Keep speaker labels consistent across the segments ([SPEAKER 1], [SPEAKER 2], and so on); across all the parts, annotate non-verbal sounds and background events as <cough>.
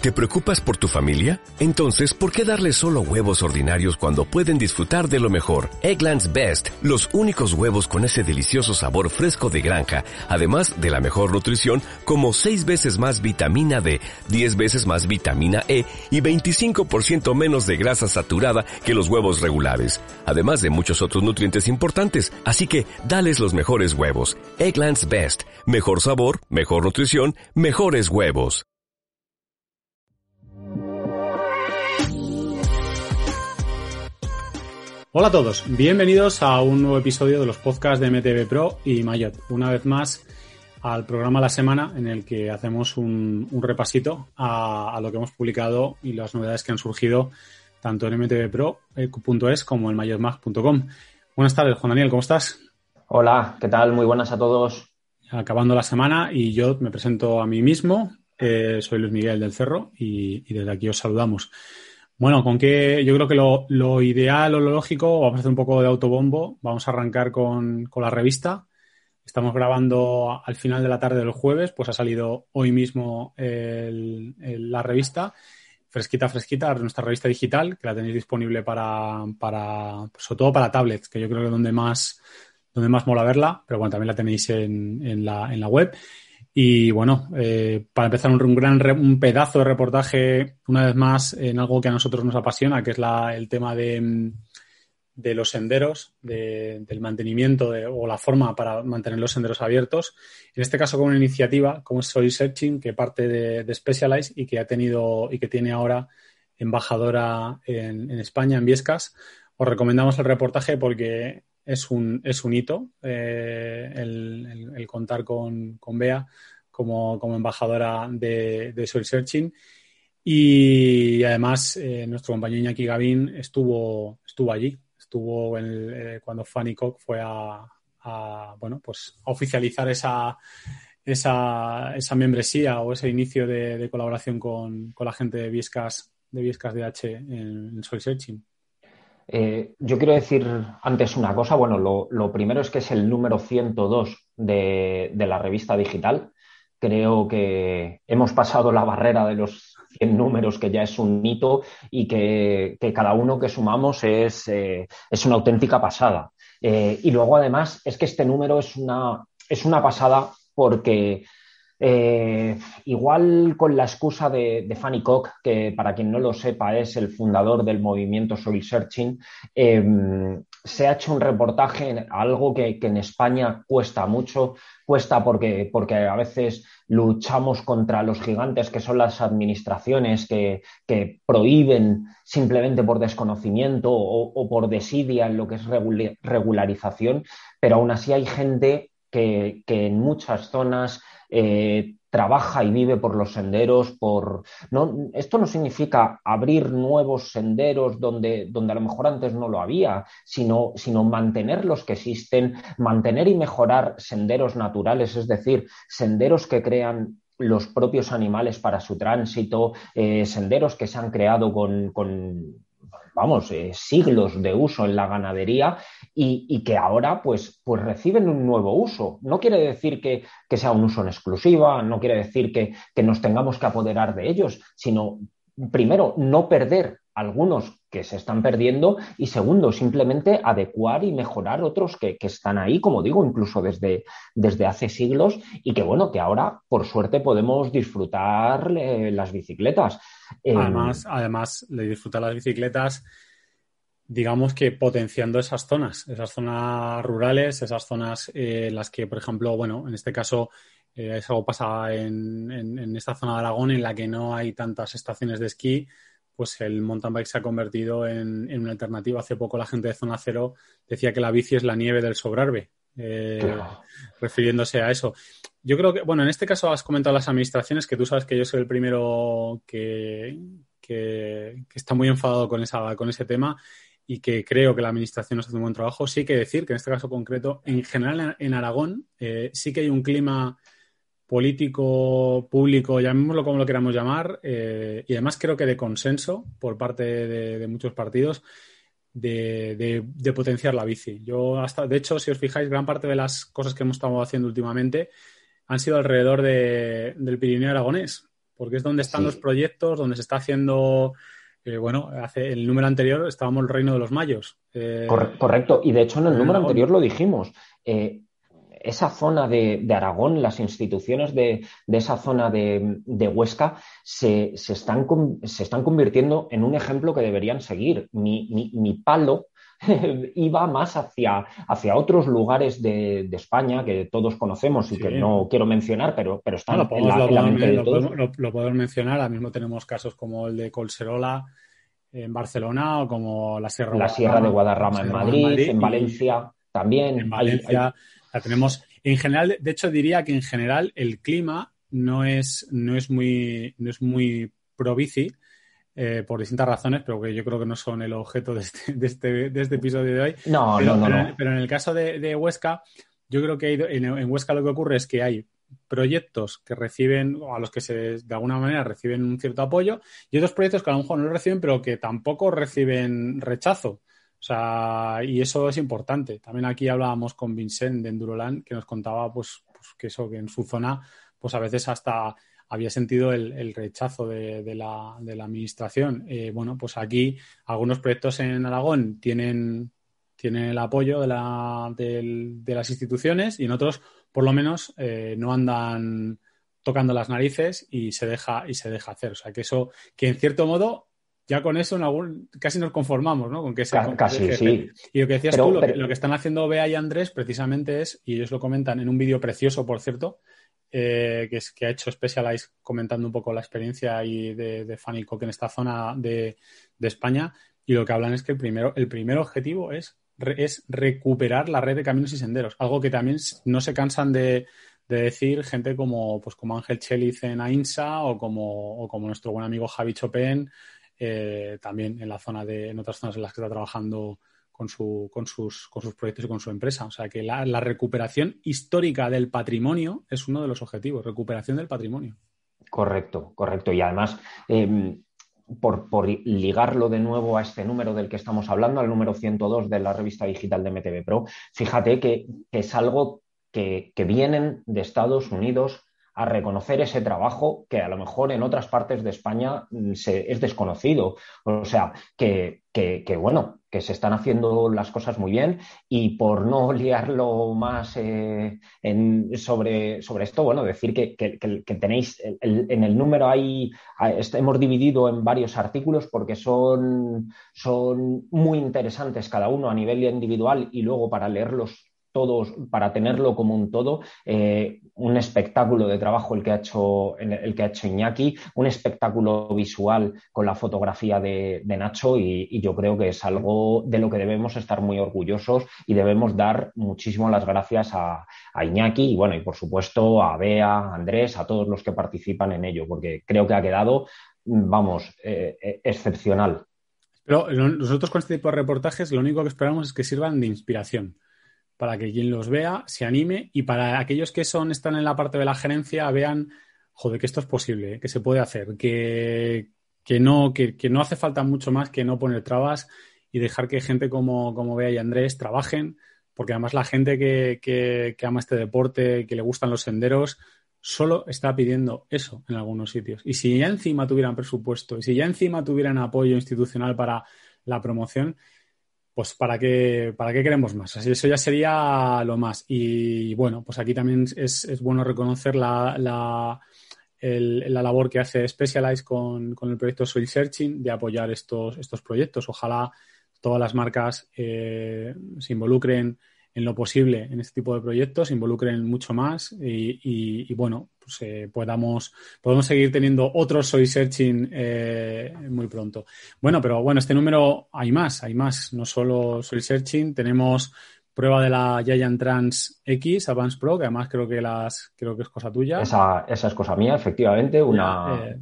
[SPEAKER 1] ¿Te preocupas por tu familia? Entonces, ¿por qué darles solo huevos ordinarios cuando pueden disfrutar de lo mejor? Eggland's Best, los únicos huevos con ese delicioso sabor fresco de granja, además de la mejor nutrición, como 6 veces más vitamina D, 10 veces más vitamina E y 25% menos de grasa saturada que los huevos regulares, además de muchos otros nutrientes importantes. Así que, dales los mejores huevos. Eggland's Best, mejor sabor, mejor nutrición, mejores huevos.
[SPEAKER 2] Hola a todos, bienvenidos a un nuevo episodio de los podcasts de MTV Pro y Mayotte. Una vez más al programa La Semana en el que hacemos un, repasito a, lo que hemos publicado y las novedades que han surgido tanto en mtvpro.es eh, como en mayotmag.com. Buenas tardes, Juan Daniel, ¿cómo estás? Hola, ¿qué tal? Muy buenas a todos. Acabando la semana y yo me presento a mí mismo. Eh, soy Luis Miguel del Cerro y desde aquí os saludamos. Bueno, con qué, yo creo que lo, ideal o lo lógico, vamos a hacer un poco de autobombo, vamos a arrancar con, la revista. Estamos grabando al final de la tarde del jueves, pues ha salido hoy mismo la revista, fresquita, fresquita, nuestra revista digital, que la tenéis disponible para, pues sobre todo para tablets, que yo creo que es donde más, donde más mola verla, pero bueno, también la tenéis en, la, en la web. Y bueno, eh, para empezar, un, gran un pedazo de reportaje, una vez más, en algo que a nosotros nos apasiona, que es la, el tema de, mm, los senderos, del mantenimiento o la forma para mantener los senderos abiertos. En este caso, con una iniciativa como Soy Searching, que parte de, de Specialized y que ha tenido y que tiene ahora embajadora en, en España, en Viescas. Os recomendamos el reportaje porque es un, es un hito eh, el, contar con, con Bea como, embajadora de, de, Searching. Y además, eh, nuestro compañero Iñaki Gavin estuvo, estuvo allí, estuvo eh, cuando Fanny Cook fue a, pues, oficializar esa, membresía o ese inicio de, colaboración con, la gente de Viescas de Viescas DH en, en Searching. Eh, yo quiero
[SPEAKER 3] decir antes una cosa. Bueno, lo, primero es que es el número 102 de, la revista digital. Creo que hemos pasado la barrera de los 100 números, que ya es un hito, y que, cada uno que sumamos es, eh, una auténtica pasada. Eh, y luego, además, es que este número es una, es una pasada porque eh, igual con la excusa de, Fanny Koch, que para quien no lo sepa es el fundador del movimiento Soil Searching, em, se ha hecho un reportaje, algo que, en España cuesta mucho, cuesta porque, porque, a veces luchamos contra los gigantes que son las administraciones que, prohíben simplemente por desconocimiento o, por desidia en lo que es regularización, pero aún así hay gente que en muchas zonas eh, trabaja y vive por los senderos, por... No, esto no significa abrir nuevos senderos donde, donde a lo mejor antes no lo había, sino, sino mantener los que existen, mantener y mejorar senderos naturales, es decir, senderos que crean los propios animales para su tránsito, eh, senderos que se han creado con vamos, eh, siglos de uso en la ganadería y, que ahora pues, pues reciben un nuevo uso. No quiere decir que, sea un uso en exclusiva, no quiere decir que, que nos tengamos que apoderar de ellos, sino primero, no perder algunos que se están perdiendo y segundo, simplemente adecuar y mejorar otros que, están ahí, como digo, incluso desde, desde, hace siglos y que bueno, que ahora por suerte podemos disfrutar eh, las bicicletas.
[SPEAKER 2] Eh, además, además de disfrutar las bicicletas, digamos que potenciando esas zonas, esas zonas rurales, esas zonas en eh, las que, por ejemplo, bueno, en este caso es algo en, en, en esta zona de Aragón en la que no hay tantas estaciones de esquí, pues el mountain bike se ha convertido en, una alternativa. Hace poco la gente de Zona Cero decía que la bici es la nieve del sobrarbe, eh, refiriéndose a eso. Yo creo que, bueno, en este caso has comentado las administraciones, que tú sabes que yo soy el primero que, que, está muy enfadado con, esa, con ese tema y que creo que la administración nos hace un buen trabajo. Sí que decir que en este caso concreto, en general en Aragón, eh, sí que hay un clima político, público, llamémoslo como lo queramos llamar, eh, y además creo que de consenso por parte de, muchos partidos de, potenciar la bici. Yo hasta, de hecho, si os fijáis, gran parte de las cosas que hemos estado haciendo últimamente han sido alrededor del Pirineo Aragonés, porque es donde están los proyectos, donde se está haciendo eh, bueno, hace el número anterior estábamos el reino de los mayos. Eh,
[SPEAKER 3] correcto, y de hecho en el número anterior lo dijimos
[SPEAKER 2] esa zona de,
[SPEAKER 3] Aragón, las instituciones de, esa zona de, Huesca, se, están, se, están, convirtiendo en un ejemplo que deberían seguir. Mi, palo <laughs> iba más hacia, hacia otros lugares de, España que todos conocemos y que no quiero mencionar, pero, pero están lo en,
[SPEAKER 2] Podemos, mencionar, ahora mismo tenemos casos como el de Colserola, en Barcelona o como la Sierra, la Sierra de Guadarrama, en, Madrid, en Valencia también. En Valencia, tenemos, en general, de hecho diría que en general el clima no es, no es muy, no es muy pro eh, por distintas razones, pero que yo creo que no son el objeto de este, de este, este episodio de hoy. No, pero, no, no, pero, en el caso de, Huesca, yo creo que en, Huesca lo que ocurre es que hay proyectos que reciben, o a los que se, de alguna manera reciben un cierto apoyo, y otros proyectos que a lo mejor no lo reciben, pero que tampoco reciben rechazo. O sea, y eso es importante. También aquí hablábamos con Vincent de Enduroland, que nos contaba pues, pues que eso, en su zona, pues a veces hasta había sentido el, rechazo de, la, administración. Eh, bueno, pues aquí algunos proyectos en Aragón tienen, tienen el apoyo de, las instituciones y en otros, por lo menos, eh, no andan tocando las narices y se deja y se deja hacer. O sea que eso, que en cierto modo ya con eso en casi nos conformamos, ¿no? Con que sea. Casi, sí. Y lo que decías tú, lo, que, están haciendo Bea y Andrés precisamente es, y ellos lo comentan en un vídeo precioso, por cierto, eh, que, que ha hecho Specialize comentando un poco la experiencia ahí de, Fanny Cook en esta zona de, España. Y lo que hablan es que el, primero, el primer objetivo es, es recuperar la red de caminos y senderos, algo que también no se cansan de, decir gente como, pues como Ángel Cheliz en AINSA o como, o como nuestro buen amigo Javi Chopin eh, también en la zona de, en otras zonas en las que está trabajando con, su, con, sus, con sus proyectos y con su empresa. O sea que la, recuperación histórica del patrimonio es uno de los objetivos, recuperación del patrimonio.
[SPEAKER 3] Correcto, correcto. Y además, em, por, ligarlo de nuevo a este número del que estamos hablando, al número 102 de la revista digital de MTV Pro, fíjate que, es algo que, que, vienen de Estados Unidos a reconocer ese trabajo que a lo mejor en otras partes de España mm, se, es desconocido. O sea, que, bueno, que se están haciendo las cosas muy bien y por no liarlo más eh, sobre, sobre, esto, bueno, decir que, tenéis en el número ahí, hemos dividido en varios artículos porque son, son muy interesantes cada uno a nivel individual y luego para leerlos todos, para tenerlo como un todo, eh, un espectáculo de trabajo el que, ha hecho, el, que ha hecho Iñaki, un espectáculo visual con la fotografía de, Nacho y, yo creo que es algo de lo que debemos estar muy orgullosos y debemos dar muchísimo las gracias a, Iñaki y bueno, y por supuesto a Bea, a Andrés, a todos los que participan en ello, porque creo que ha quedado, vamos, eh, eh, excepcional.
[SPEAKER 2] Pero nosotros con este tipo de reportajes lo único que esperamos es que sirvan de inspiración para que quien los vea se anime y para aquellos que son, están en la parte de la gerencia vean, joder, que esto es posible, ¿eh? que se puede hacer, que, que no, que, no hace falta mucho más que no poner trabas y dejar que gente como, como Bea y Andrés trabajen, porque además la gente que, que, que ama este deporte, que le gustan los senderos, solo está pidiendo eso en algunos sitios. Y si ya encima tuvieran presupuesto, y si ya encima tuvieran apoyo institucional para la promoción, pues ¿para qué, ¿para qué queremos más? Así eso ya sería lo más. Y bueno, pues aquí también es, bueno reconocer la, la, labor que hace Specialized con, con, el proyecto Soil Searching de apoyar estos, estos proyectos. Ojalá todas las marcas eh, se involucren en lo posible en este tipo de proyectos, se involucren mucho más y bueno, podamos, podemos seguir teniendo otros Soy Searching eh, muy pronto. Bueno, pero bueno, este número hay más, hay más, no solo Soy Searching, tenemos prueba de la Giant Trans X Advance Pro, que además creo que las creo que es cosa tuya. Esa, es
[SPEAKER 3] cosa mía, efectivamente, una... Eh,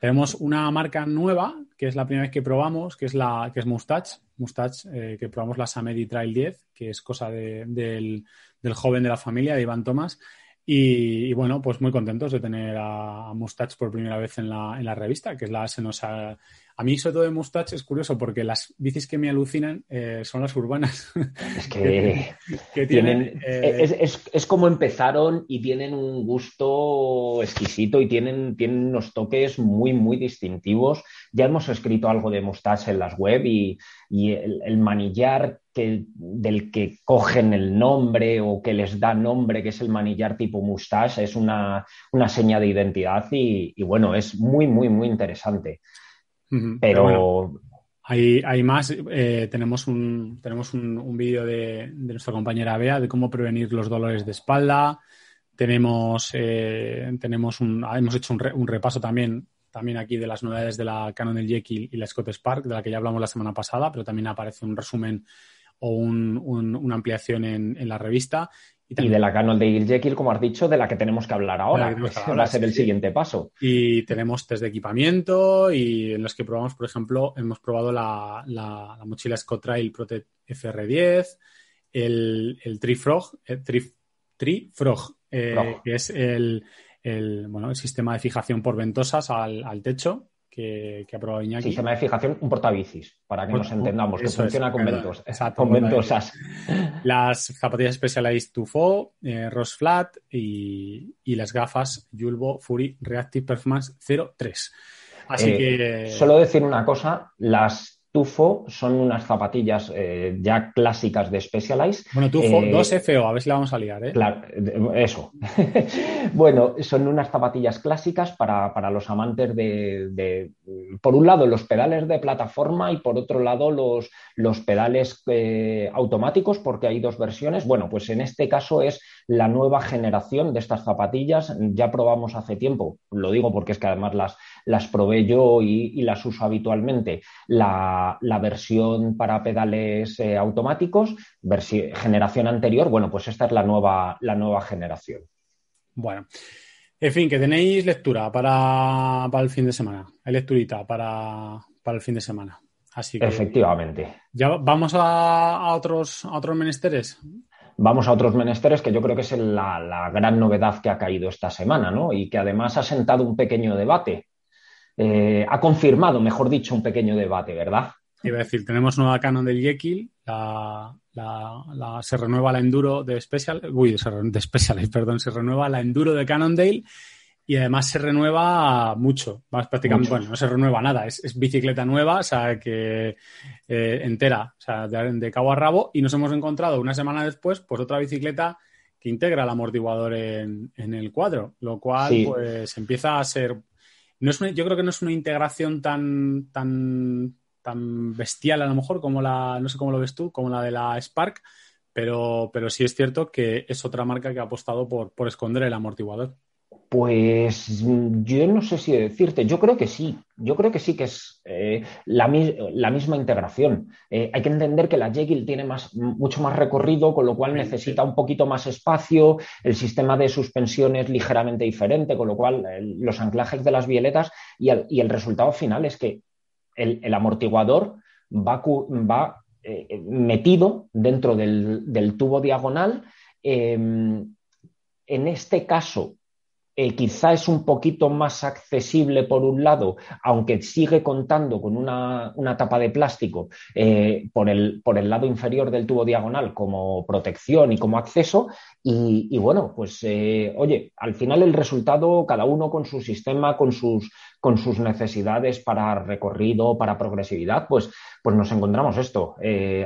[SPEAKER 2] tenemos una marca nueva, que es la primera vez que probamos, que es la que es Mustache, eh, que probamos la Samedi Trial 10, que es cosa del, del, joven de la familia, de Iván Tomás. Y, bueno, pues muy contentos de tener a, Mustache por primera vez en la, en la revista, que es la, se nos ha, a mí, eso todo de Mustache, es curioso porque las bicis que me alucinan eh, son las urbanas. Es <laughs> que, tienen. Eh,
[SPEAKER 3] es, como empezaron y tienen un gusto exquisito y tienen, tienen unos toques muy, muy distintivos. Ya hemos escrito algo de Mustache en las web y, el, manillar del que cogen el nombre o que les da nombre, que es el manillar tipo mustache, es una, seña de identidad y, y bueno, es muy, muy, muy interesante. Pero, bueno,
[SPEAKER 2] hay, más. Eh, tenemos un, tenemos un, vídeo de, nuestra compañera Bea de cómo prevenir los dolores de espalda. Tenemos, eh, tenemos un, ah, hemos hecho un, un, repaso también, también aquí de las novedades de la Canon del Jekyll y la Scott Spark, de la que ya hablamos la semana pasada, pero también aparece un resumen o una ampliación en, en, la revista. Y, de la canal de Jekyll, como has dicho, de la que tenemos que hablar ahora. Que va a ser el siguiente paso. Y tenemos test de equipamiento y en los que probamos, por ejemplo, hemos probado la, la, mochila Scott Trail Protect FR10, el, el Frog, eh, eh, Frog, que es el, el, bueno, el sistema de fijación por ventosas al techo que, ha probado Iñaki. Sistema de fijación, un portabicis, para que pues, nos entendamos, que funciona con ventos, exacto, con ventosas. Eh, las zapatillas Specialized Tufo, eh, Ross Flat y, las gafas Yulbo Fury Reactive Performance 03. Así eh, que... Solo
[SPEAKER 3] decir una cosa, las Tufo son unas zapatillas eh, ya clásicas de Specialized. Bueno, Tufo, 2FO, eh, a ver si la vamos a liar, ¿eh? Claro, eso. <laughs> bueno, son unas zapatillas clásicas para, los amantes de, por un lado, los pedales de plataforma y por otro lado, los, los pedales eh, automáticos, porque hay dos versiones. Bueno, pues en este caso es la nueva generación de estas zapatillas. Ya probamos hace tiempo, lo digo porque es que además las, las probé yo y, las uso habitualmente. La, versión para pedales eh, automáticos, generación anterior, bueno, pues esta es la nueva, la nueva generación.
[SPEAKER 2] Bueno. En fin, que tenéis lectura para, el fin de semana. Hay lecturita para, el fin de semana. Así que, Efectivamente. ¿Ya vamos a, otros, otros menesteres? Vamos a otros menesteres que yo creo que es la, la, gran
[SPEAKER 3] novedad que ha caído esta semana, ¿no? Y que además ha sentado un pequeño debate. Eh, ha confirmado, mejor dicho, un pequeño debate, ¿verdad?
[SPEAKER 2] Iba a decir, tenemos nueva canon del Jekyll, se renueva la Enduro de Special, uy, de Special, <laughs> perdón, se renueva la Enduro de Cannondale y además se renueva mucho, más prácticamente, bueno, no se renueva nada, es, bicicleta nueva, o sea, que eh, entera, o sea, de, cabo a rabo y nos hemos encontrado una semana después, pues otra bicicleta que integra el amortiguador en, el cuadro, lo cual pues empieza a ser no es yo creo que no es una integración tan, tan, tan bestial a lo mejor como la, no sé cómo lo ves tú, como la de la Spark, pero, pero sí es cierto que es otra marca que ha apostado por, por esconder el amortiguador.
[SPEAKER 3] Pues mm, yo no sé si decirte, yo creo que sí, yo creo que sí que es eh, la, misma integración. Eh, hay que entender que la Jekyll tiene más, mucho más recorrido, con lo cual necesita un poquito más espacio, el sistema de suspensión es ligeramente diferente, con lo cual los anclajes de las violetas y el, resultado final es que el, amortiguador va, eh, metido dentro del tubo diagonal. Em, en este caso, eh, quizá es un poquito más accesible por un lado, aunque sigue contando con una, tapa de plástico eh, por, el, lado inferior del tubo diagonal como protección y como acceso. Y, bueno, pues eh, oye, al final el resultado, cada uno con su sistema, con sus, necesidades para recorrido, para progresividad, pues, pues nos encontramos esto,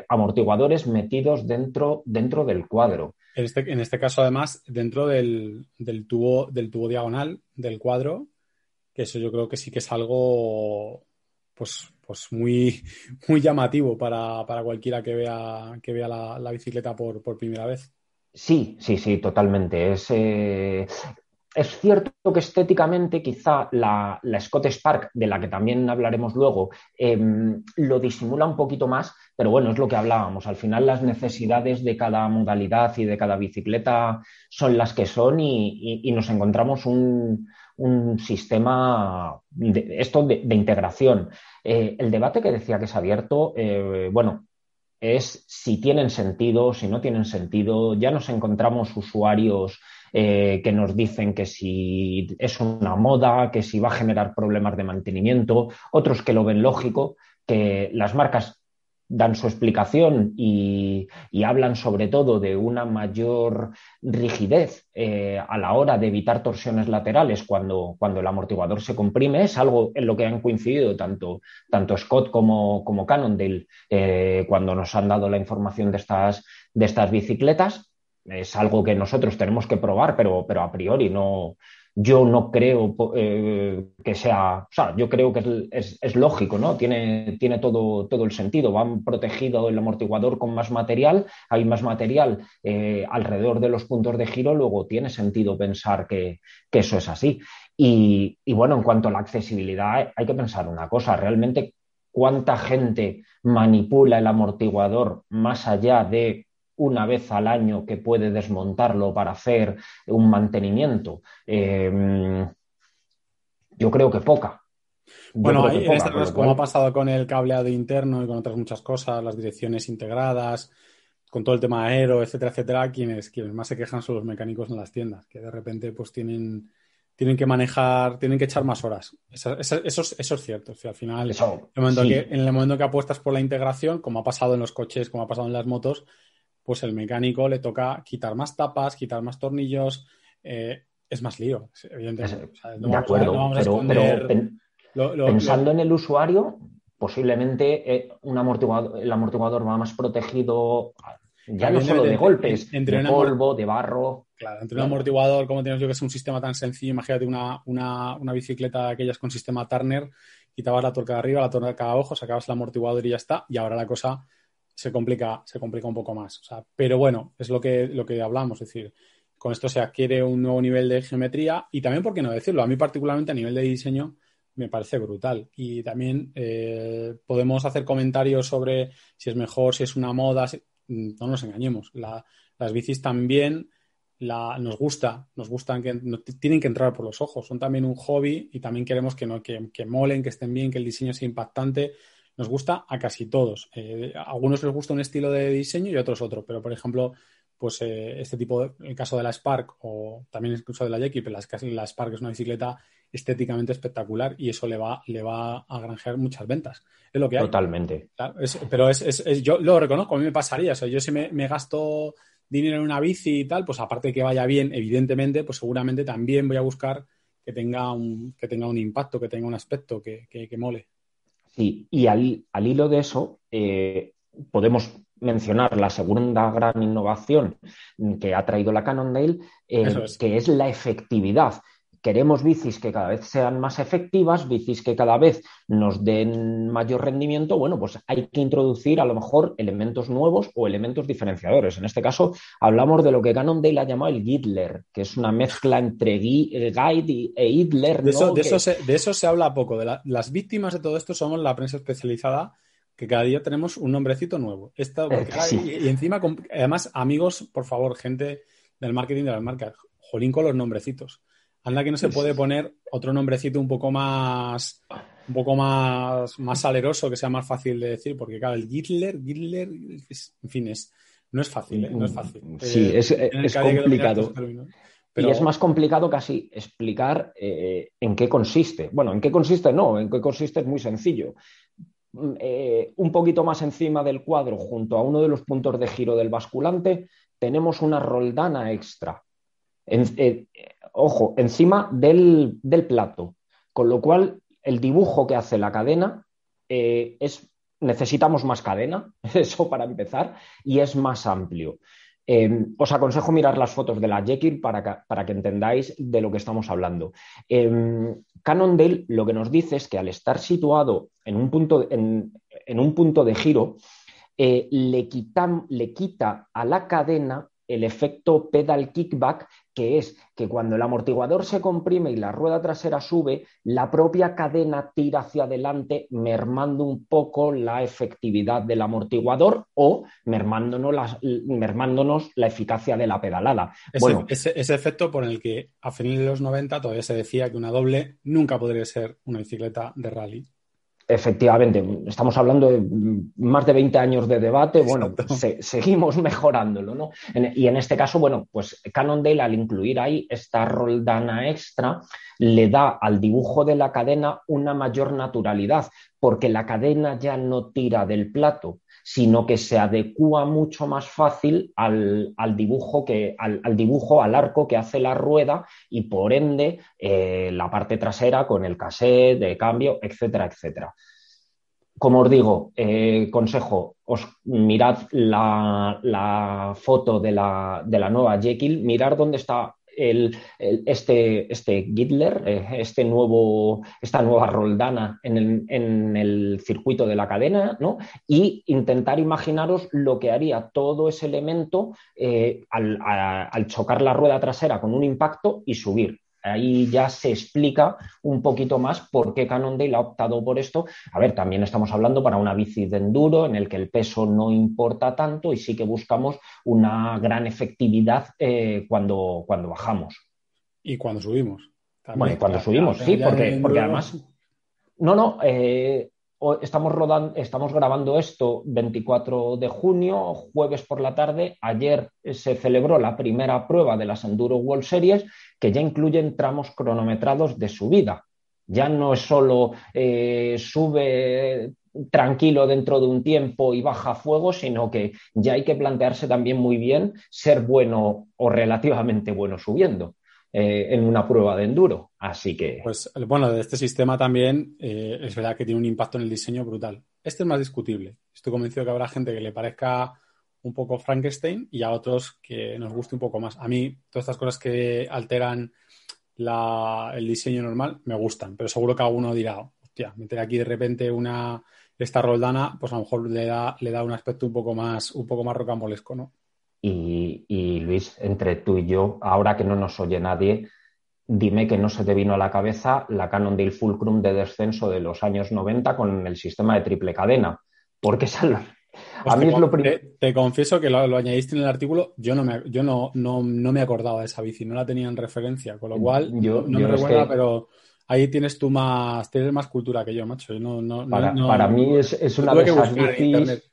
[SPEAKER 3] amortiguadores metidos dentro, dentro del cuadro.
[SPEAKER 2] Este, en este, caso, además, dentro del, tubo, del tubo diagonal del cuadro, que eso yo creo que sí que es algo pues, pues muy, <laughs> muy llamativo para, cualquiera que vea, que vea la, bicicleta por, primera vez.
[SPEAKER 3] Sí, sí, sí, totalmente. Es, eh, es cierto que estéticamente quizá la, Scott Spark, de la que también hablaremos luego, em, lo disimula un poquito más, pero bueno, es lo que hablábamos. Al final las necesidades de cada modalidad y de cada bicicleta son las que son y, nos encontramos un, sistema de, esto de, integración. Eh, el debate que decía que es abierto, eh, bueno, es si tienen sentido, si no tienen sentido. Ya nos encontramos usuarios eh, que nos dicen que si es una moda, que si va a generar problemas de mantenimiento, otros que lo ven lógico, que las marcas dan su explicación y, hablan sobre todo de una mayor rigidez eh, a la hora de evitar torsiones laterales cuando, cuando, el amortiguador se comprime. Es algo en lo que han coincidido tanto, tanto Scott como, como Cannondale eh, cuando nos han dado la información de estas, de estas bicicletas es algo que nosotros tenemos que probar, pero, pero a priori no, yo no creo eh, que sea, o sea, yo creo que es, lógico, ¿no? Tiene, tiene todo, todo el sentido. Van protegido el amortiguador con más material, hay más material eh, alrededor de los puntos de giro, luego tiene sentido pensar que, eso es así. y, bueno, en cuanto a la accesibilidad, hay que pensar una cosa, realmente cuánta gente manipula el amortiguador más allá de una vez al año que puede desmontarlo para hacer un mantenimiento? Em, yo creo que poca. bueno,
[SPEAKER 2] este como ha pasado con el cableado interno y con otras muchas cosas, las direcciones integradas, con todo el tema aero, etcétera, etcétera, quienes, quienes más se quejan son los mecánicos en las tiendas, que de repente pues tienen, tienen que manejar, tienen que echar más horas. Eso, eso, es, cierto. al final, en el momento que apuestas por la integración, como ha pasado en los coches, como ha pasado en las motos, pues el mecánico le toca quitar más tapas, quitar más tornillos, eh, es más lío, evidentemente. de acuerdo, pero, pensando
[SPEAKER 3] en el usuario, posiblemente eh, el amortiguador va más protegido, ya no solo de, golpes, de polvo, de barro. Claro, entre un
[SPEAKER 2] amortiguador, como tienes yo que es un sistema tan sencillo, imagínate una, una bicicleta de aquellas con sistema Turner, quitabas la torca de arriba, la torca de abajo, sacabas el amortiguador y ya está, y ahora la cosa se complica, se complica un poco más. pero bueno, es lo que, lo que hablamos, es decir, con esto se adquiere un nuevo nivel de geometría y también, ¿por qué no decirlo? A mí particularmente a nivel de diseño me parece brutal. Y también eh, podemos hacer comentarios sobre si es mejor, si es una moda, no nos engañemos. las bicis también nos gusta, nos gustan que tienen que entrar por los ojos, son también un hobby y también queremos que, no, que molen, que estén bien, que el diseño sea impactante nos gusta a casi todos. a eh, algunos les gusta un estilo de diseño y a otros otro, pero por ejemplo, pues eh, este tipo, el caso de la Spark o también incluso de la Jackie, pero la, Spark es una bicicleta estéticamente espectacular y eso le va, le va a granjear muchas ventas. Es lo que hay. Totalmente. pero es, yo lo reconozco, a mí me pasaría. O sea, yo si me, gasto dinero en una bici y tal, pues aparte de que vaya bien, evidentemente, pues seguramente también voy a buscar que tenga un, que tenga un impacto, que tenga un aspecto que, que mole.
[SPEAKER 3] Sí, y al, hilo de eso, eh, podemos mencionar la segunda gran innovación que ha traído la Cannondale, eh, que es la efectividad queremos bicis que cada vez sean más efectivas, bicis que cada vez nos den mayor rendimiento, bueno, pues hay que introducir a lo mejor elementos nuevos o elementos diferenciadores. En este caso, hablamos de lo que Ganondale ha llamado el Gidler, que es una mezcla entre eh, guide e Hitler. De, eso,
[SPEAKER 2] se, habla poco. las víctimas de todo esto somos la prensa especializada que cada día tenemos un nombrecito nuevo. Eh, y, encima, además, amigos, por favor, gente del marketing de las marcas, jolín con los nombrecitos. Anda que no se puede poner otro nombrecito un poco más un poco más, más saleroso, que sea más fácil de decir, porque claro, el Hitler, Hitler, en fin, no es fácil, ¿eh? no es fácil. Mm, sí, eh, es, complicado. Pues, Pero... Y es más
[SPEAKER 3] complicado casi explicar eh, en qué consiste. Bueno, en qué consiste no, en qué consiste es muy sencillo. Mm, un poquito más encima del cuadro, junto a uno de los puntos de giro del basculante, tenemos una roldana extra. En, ojo, encima del, plato. Con lo cual, el dibujo que hace la cadena eh, es necesitamos más cadena, <laughs> eso para empezar, y es más amplio. Eh, os aconsejo mirar las fotos de la Jekyll para que, entendáis de lo que estamos hablando. Eh, Cannondale lo que nos dice es que al estar situado en un punto, en, un punto de giro, eh, le, le quita a la cadena el efecto pedal kickback, que es que cuando el amortiguador se comprime y la rueda trasera sube, la propia cadena tira hacia adelante, mermando un poco la efectividad del amortiguador o mermándonos la, la eficacia de la pedalada.
[SPEAKER 2] bueno, ese, ese, efecto por el que a finales de los 90 todavía se decía que una doble nunca podría ser una bicicleta de rally.
[SPEAKER 3] Efectivamente, estamos hablando de más de 20 años de debate, bueno, seguimos <laughs> mejorándolo, ¿no? y en este caso, bueno, pues Cannondale al incluir ahí esta roldana extra le da al dibujo de la cadena una mayor naturalidad, porque la cadena ya no tira del plato, sino que se adecúa mucho más fácil al, dibujo, que, al, dibujo, al arco que hace la rueda y por ende eh, la parte trasera con el cassette de cambio, etcétera, etcétera como os digo, eh, consejo, os mirad la, foto de la, de la, nueva Jekyll, mirad dónde está el, este, este Gitler, eh, este nuevo, esta nueva roldana en el, en el circuito de la cadena, ¿no? y intentar imaginaros lo que haría todo ese elemento eh, al, chocar la rueda trasera con un impacto y subir ahí ya se explica un poquito más por qué Cannondale ha optado por esto. A ver, también estamos hablando para una bici de enduro en el que el peso no importa tanto y sí que buscamos una gran efectividad eh, cuando, cuando bajamos.
[SPEAKER 2] Y cuando subimos. Bueno, y cuando subimos, sí, porque, porque además...
[SPEAKER 3] No, no, eh, estamos, grabando esto 24 de junio, jueves por la tarde. Ayer se celebró la primera prueba de las Enduro World Series que ya incluyen tramos cronometrados de subida. Ya no es solo eh, sube tranquilo dentro de un tiempo y baja fuego, sino que ya hay que plantearse también muy bien ser bueno o relativamente bueno subiendo. Eh, en una prueba de enduro. Así que.
[SPEAKER 2] Pues bueno, de este sistema también eh, es verdad que tiene un impacto en el diseño brutal. Este es más discutible. Estoy convencido que habrá gente que le parezca un poco Frankenstein y a otros que nos guste un poco más. A mí, todas estas cosas que alteran el diseño normal me gustan, pero seguro que alguno dirá, hostia, meter aquí de repente una esta roldana, pues a lo mejor le da, le da un aspecto un poco más, un poco más rocambolesco, ¿no?
[SPEAKER 3] Y, Luis, entre tú y yo, ahora que no nos oye nadie, dime que no se te vino a la cabeza la canon Cannondale Fulcrum de descenso de los años 90 con el sistema de triple cadena. Porque qué
[SPEAKER 2] a mí te, es lo Te, confieso que lo, añadiste en el artículo, yo no me, yo no, no, me acordaba de esa bici, no la tenía en referencia, con lo cual yo, no me recuerda, pero ahí tienes tú más, tienes más cultura que yo, macho. para, mí es, es una de esas bicis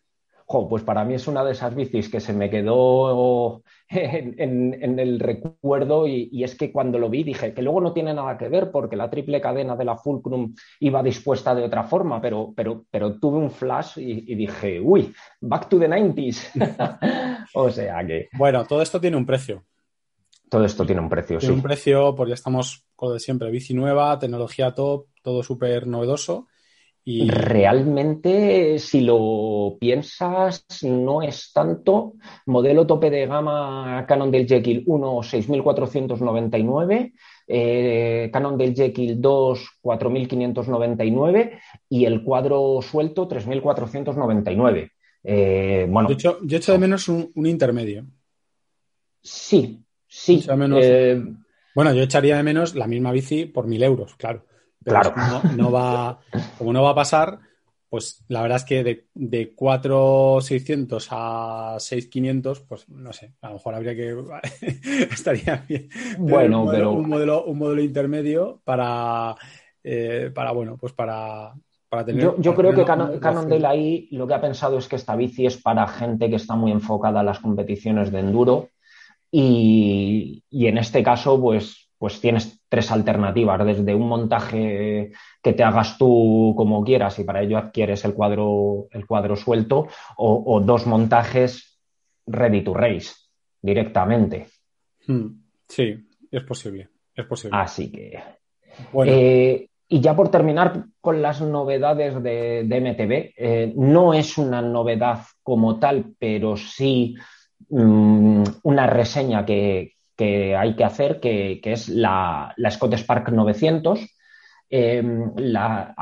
[SPEAKER 3] pues para mí es una de esas bicis que se me quedó <laughs> en, el recuerdo y, es que cuando lo vi dije que luego no tiene nada que ver porque la triple cadena de la Fulcrum iba dispuesta de otra forma, pero, pero, tuve un flash y, dije, uy, back to the 90s.
[SPEAKER 2] <laughs> o sea que... Bueno, todo esto tiene un precio.
[SPEAKER 3] Todo esto tiene un precio, tiene un
[SPEAKER 2] precio porque estamos, como de siempre, bici nueva, tecnología top, todo súper novedoso
[SPEAKER 3] Realmente, si lo piensas, no es tanto modelo tope de gama Canon del Jekyll 1 6499, eh, Canon del Jekyll 2 4599 y el cuadro suelto 3499. Eh, bueno, yo, echo, yo de menos
[SPEAKER 2] un, intermedio. Sí, sí. Eh, bueno, yo echaría de menos la misma bici por mil euros, claro claro. No, va, como no va a pasar, pues la verdad es que de, de 4,600 a 6,500, pues no sé, a lo mejor habría que. <laughs> estaría bien. Bueno, un modelo, pero. Un modelo, un modelo intermedio para. Eh, para bueno, pues para. para tener, yo, creo que Canon, Cannondale
[SPEAKER 3] ahí lo que ha pensado es que esta bici es para gente que está muy enfocada a las competiciones de enduro y, y en este caso pues, pues tienes tres alternativas, desde un montaje que te hagas tú como quieras y para ello adquieres el cuadro, el cuadro suelto, o, dos montajes ready to race directamente.
[SPEAKER 2] Hmm. Sí, es posible, es
[SPEAKER 3] posible. Así que. Eh, y ya por terminar con las novedades de, de MTV, eh, no es una novedad como tal, pero sí mm, una reseña que, que hay que hacer, que, es la, Scott Spark 900. Em, la,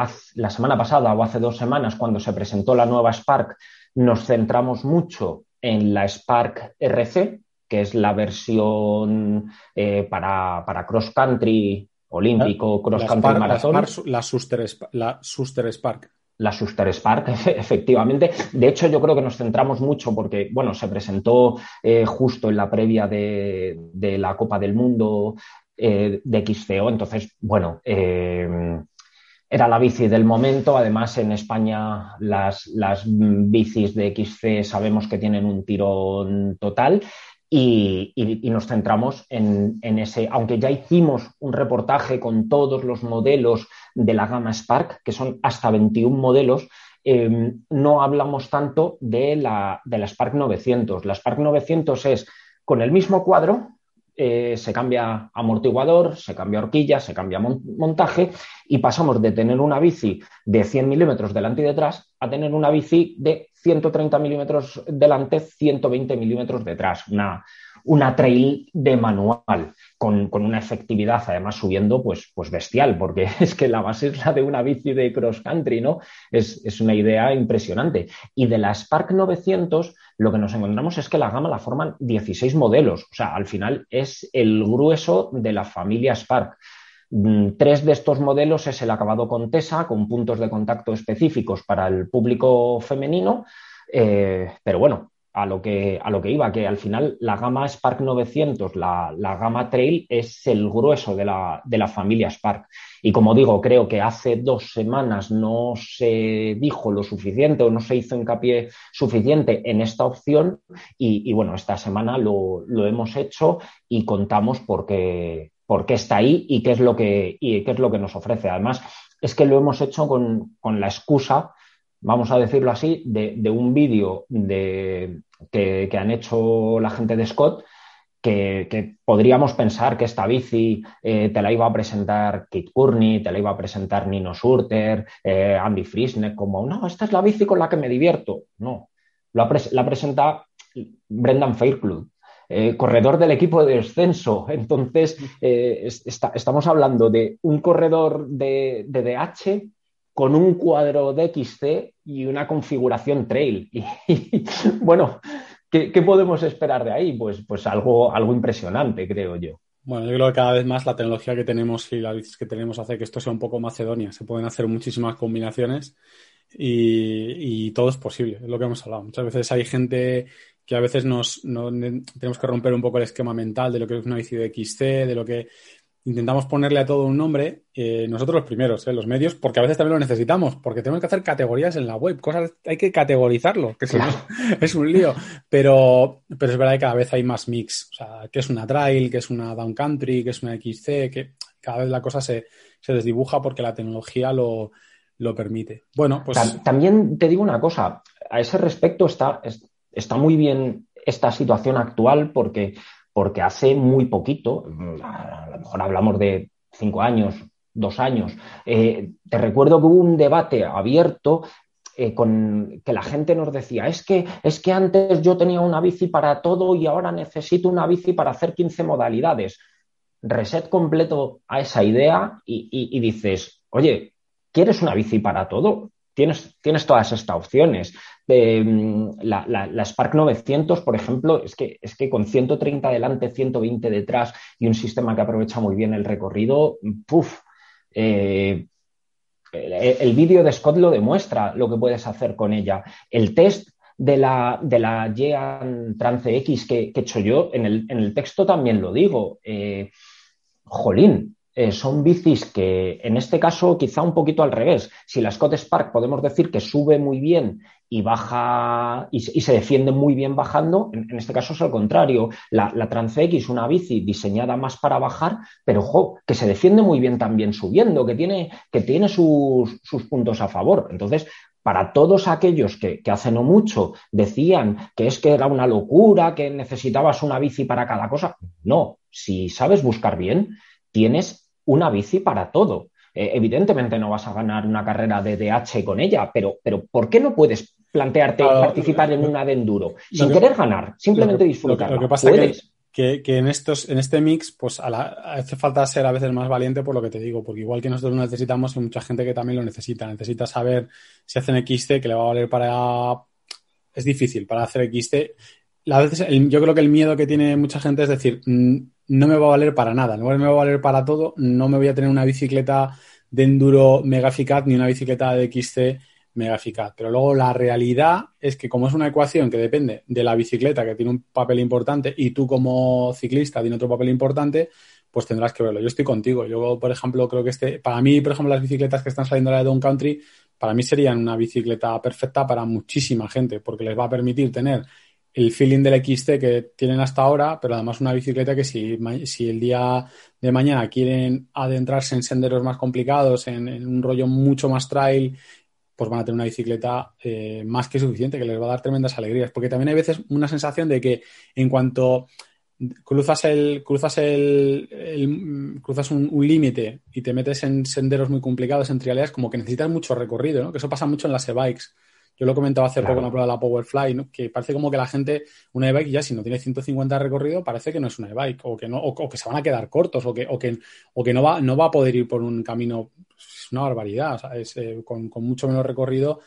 [SPEAKER 3] semana pasada o hace dos semanas, cuando se presentó la nueva Spark, nos centramos mucho en la Spark RC, que es la versión eh, para, cross country olímpico, cross country maratón.
[SPEAKER 2] la Suster Spark
[SPEAKER 3] la Suster Spark, <laughs> efectivamente. De hecho, yo creo que nos centramos mucho porque, bueno, se presentó eh, justo en la previa de, la Copa del Mundo eh, de XCO, entonces, bueno, eh, era la bici del momento. Además, en España las, las bicis de XC sabemos que tienen un tirón total. Y, nos centramos en, ese, aunque ya hicimos un reportaje con todos los modelos de la gama Spark, que son hasta 21 modelos, em, no hablamos tanto de la, Spark 900. La Spark 900 es con el mismo cuadro, eh, se cambia amortiguador, se cambia horquilla, se cambia montaje y pasamos de tener una bici de 100 milímetros delante y detrás a tener una bici de 130 milímetros delante, 120 milímetros detrás una trail de manual, con, una efectividad, además subiendo, pues, pues bestial, porque <laughs> es que la base es la de una bici de cross country, ¿no? Es, una idea impresionante. Y de la Spark 900, lo que nos encontramos es que la gama la forman 16 modelos, o sea, al final es el grueso de la familia Spark. Mm, tres de estos modelos es el acabado con tesa con puntos de contacto específicos para el público femenino, eh, pero bueno, a lo que, a lo que iba, que al final la gama Spark 900, la, la gama Trail, es el grueso de la, de la, familia Spark. Y como digo, creo que hace dos semanas no se dijo lo suficiente o no se hizo hincapié suficiente en esta opción y, bueno, esta semana lo, lo, hemos hecho y contamos por qué, por qué está ahí y qué, es lo que, y qué es lo que nos ofrece. Además, es que lo hemos hecho con, con la excusa vamos a decirlo así, de, un vídeo de, que, han hecho la gente de Scott, que, podríamos pensar que esta bici eh, te la iba a presentar Kit curney te la iba a presentar Nino Surter, eh, Andy Frisne, como, no, esta es la bici con la que me divierto. No, la, presenta Brendan Fairclough. Eh, corredor del equipo de descenso. Entonces, estamos hablando de un corredor de, de DH con un cuadro de XC y una configuración trail. <laughs> Y, bueno, ¿qué, podemos esperar de ahí? Pues, pues algo, algo impresionante, creo yo.
[SPEAKER 2] Bueno, yo creo que cada vez más la tecnología que tenemos y las bicis que tenemos hace que esto sea un poco Macedonia. Se pueden hacer muchísimas combinaciones y, todo es posible, es lo que hemos hablado. Muchas veces hay gente que a veces nos tenemos que romper un poco el esquema mental de lo que es una bici de XC, de lo que intentamos ponerle a todo un nombre, eh, nosotros los primeros, eh, los medios, porque a veces también lo necesitamos, porque tenemos que hacer categorías en la web, cosas, hay que categorizarlo, que si no <laughs> es un lío, pero, pero es verdad que cada vez hay más mix, o sea, que es una trail, que es una down country, que es una XC, que cada vez la cosa se, se desdibuja porque la tecnología lo, permite. Bueno, pues... También te digo una cosa, a ese respecto está, está muy bien
[SPEAKER 3] esta situación actual porque porque hace muy poquito, mm, a lo mejor hablamos de cinco años, dos años, eh, te recuerdo que hubo un debate abierto eh, con que la gente nos decía, es que, es que antes yo tenía una bici para todo y ahora necesito una bici para hacer 15 modalidades. Reset completo a esa idea y, y dices, oye, ¿quieres una bici para todo? Tienes, tienes todas estas opciones. Em, la, Spark 900, por ejemplo, es que, es que con 130 delante, 120 detrás y un sistema que aprovecha muy bien el recorrido, ¡puf! Eh, el, vídeo de Scott lo demuestra, lo que puedes hacer con ella. El test de la, de Trance X que, he hecho yo, en el, texto también lo digo. Eh, jolín, eh, son bicis que en este caso quizá un poquito al revés. Si la Scott Spark podemos decir que sube muy bien y baja y, se defiende muy bien bajando, en, este caso es al contrario. La, la X, una bici diseñada más para bajar, pero que se defiende muy bien también subiendo, que tiene, que tiene sus, puntos a favor. Entonces, para todos aquellos que, que, hace no mucho decían que es que era una locura, que necesitabas una bici para cada cosa, no, si sabes buscar bien, tienes una bici para todo. Eh, evidentemente no vas a ganar una carrera de DH con ella, pero, pero ¿por qué no puedes plantearte participar en una de enduro sin querer ganar, simplemente disfrutar? Lo, que pasa es
[SPEAKER 2] que, en, estos, en este mix pues hace falta ser a veces más valiente por lo que te digo, porque igual que nosotros lo necesitamos, hay mucha gente que también lo necesita. Necesita saber si hacen XT, que le va a valer para... Es difícil para hacer XT. veces yo creo que el miedo que tiene mucha gente es decir, mm, no me va a valer para nada. no me va a valer para todo, no me voy a tener una bicicleta de enduro mega eficaz ni una bicicleta de XC mega eficaz. Pero luego la realidad es que como es una ecuación que depende de la bicicleta que tiene un papel importante y tú como ciclista tiene otro papel importante, pues tendrás que verlo. Yo estoy contigo. Yo, por ejemplo, creo que este, para mí, por ejemplo, las bicicletas que están saliendo de Down Country, para mí serían una bicicleta perfecta para muchísima gente porque les va a permitir tener el feeling del XT que tienen hasta ahora, pero además una bicicleta que si, si el día de mañana quieren adentrarse en senderos más complicados, en, un rollo mucho más trail, pues van a tener una bicicleta eh, más que suficiente, que les va a dar tremendas alegrías. Porque también hay veces una sensación de que en cuanto cruzas el, cruzas el, cruzas un, límite y te metes en senderos muy complicados, en trialeas, como que necesitas mucho recorrido, ¿no? Que eso pasa mucho en las e-bikes yo lo comentaba hace poco en la prueba de la Powerfly, que parece como que la gente, una e-bike ya si no tiene 150 recorrido, parece que no es una e-bike, o que no, o, que se van a quedar cortos, o que, o que, o que no, va, no va a poder ir por un camino, es una barbaridad, eh, con, mucho menos recorrido,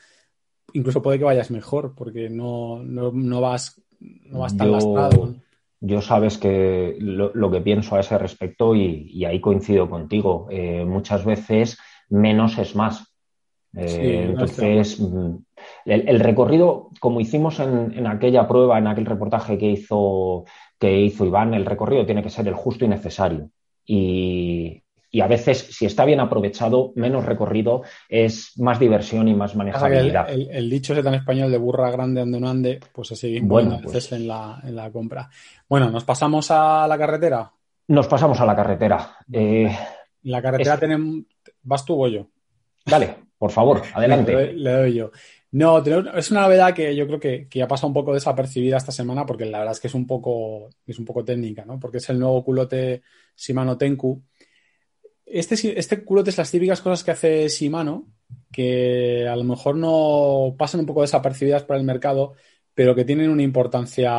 [SPEAKER 2] incluso puede que vayas mejor, porque no, vas, no vas tan lastrado.
[SPEAKER 3] Yo sabes que lo, que pienso a ese respecto, y, ahí coincido contigo, eh, muchas veces menos es más eh, entonces, mm, el, recorrido, como hicimos en, aquella prueba, en aquel reportaje que hizo, que hizo Iván, el recorrido tiene que ser el justo y necesario. Y, a veces, si está bien aprovechado, menos recorrido es más diversión y más manejabilidad.
[SPEAKER 2] El, dicho es tan español de burra grande donde no ande, pues así bueno, pues. en la, compra. Bueno, ¿nos pasamos a la carretera?
[SPEAKER 3] Nos pasamos a la carretera. Eh,
[SPEAKER 2] la carretera tiene tenemos... ¿Vas tú o yo? Dale. Por favor, <laughs> adelante. Le, doy yo. No, es una novedad que yo creo que, que, ha pasado un poco desapercibida esta semana porque la verdad es que es un poco, es un poco técnica, ¿no? Porque es el nuevo culote Shimano Tenku. Este, este culote es las típicas cosas que hace Shimano que a lo mejor no pasan un poco desapercibidas para el mercado, pero que tienen una importancia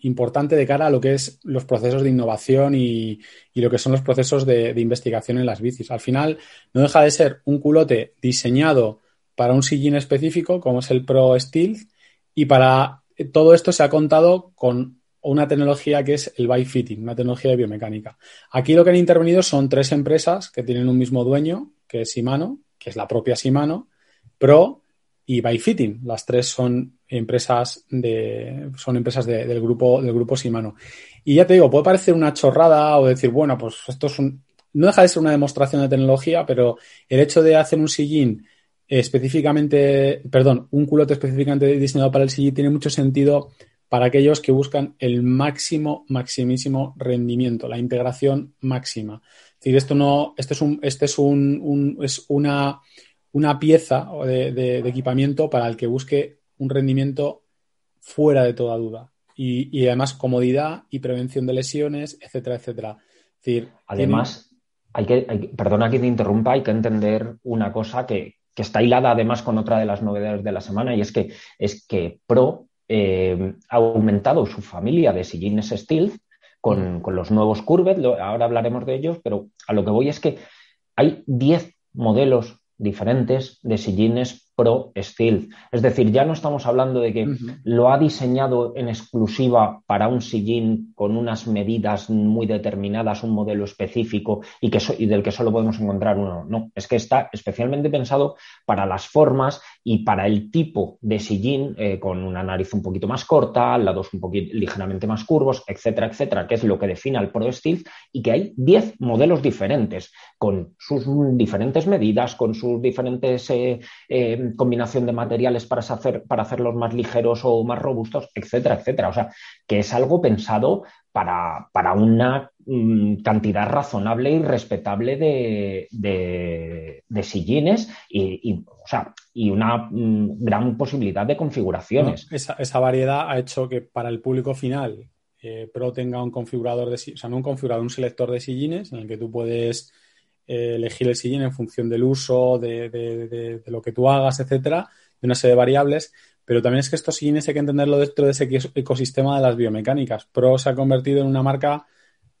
[SPEAKER 2] importante de cara a lo que es los procesos de innovación y, lo que son los procesos de, investigación en las bicis. Al final, no deja de ser un culote diseñado para un sillín específico, como es el Pro Steel, y para eh, todo esto se ha contado con una tecnología que es el by una tecnología de biomecánica. Aquí lo que han intervenido son tres empresas que tienen un mismo dueño, que es Shimano, que es la propia Shimano, Pro y by Las tres son empresas de, son empresas del grupo, del grupo Simano. Y ya te digo, puede parecer una chorrada o decir, bueno, pues esto es un, no deja de ser una demostración de tecnología, pero el hecho de hacer un sillín específicamente, perdón, un culote específicamente diseñado para el sillín tiene mucho sentido para aquellos que buscan el máximo, maximísimo rendimiento, la integración máxima. Es decir, esto no, este es un, este es un, es una, una pieza de, equipamiento para el que busque un rendimiento fuera de toda duda. Y, además comodidad y prevención de lesiones, etcétera, etcétera. decir, además,
[SPEAKER 3] hay que, perdona que te interrumpa, hay que entender una cosa que, está hilada además con otra de las novedades de la semana y es que, es que Pro eh, ha aumentado su familia de sillines Stealth con, los nuevos curves ahora hablaremos de ellos, pero a lo que voy es que hay 10 modelos diferentes de sillines Pro Steel. Es decir, ya no estamos hablando de que lo ha diseñado en exclusiva para un sillín con unas medidas muy determinadas, un modelo específico y, que del que solo podemos encontrar uno. No, es que está especialmente pensado para las formas y para el tipo de sillín eh, con una nariz un poquito más corta, lados un poquito ligeramente más curvos, etcétera, etcétera, que es lo que define al Pro Steel y que hay 10 modelos diferentes con sus diferentes medidas, con sus diferentes... Eh, eh, combinación de materiales para, hacer, para hacerlos más ligeros o más robustos, etcétera, etcétera. O sea, que es algo pensado para, una mm, cantidad razonable y respetable de, sillines y, y, una mm, gran posibilidad de configuraciones.
[SPEAKER 2] esa, esa variedad ha hecho que para el público final, eh, Pro tenga un configurador de, o sea, no un configurador, un selector de sillines en el que tú puedes eh, elegir el sillín en función del uso, de, lo que tú hagas, etcétera, de una serie de variables. Pero también es que estos sillines hay que entenderlo dentro de ese ecosistema de las biomecánicas. Pro se ha convertido en una marca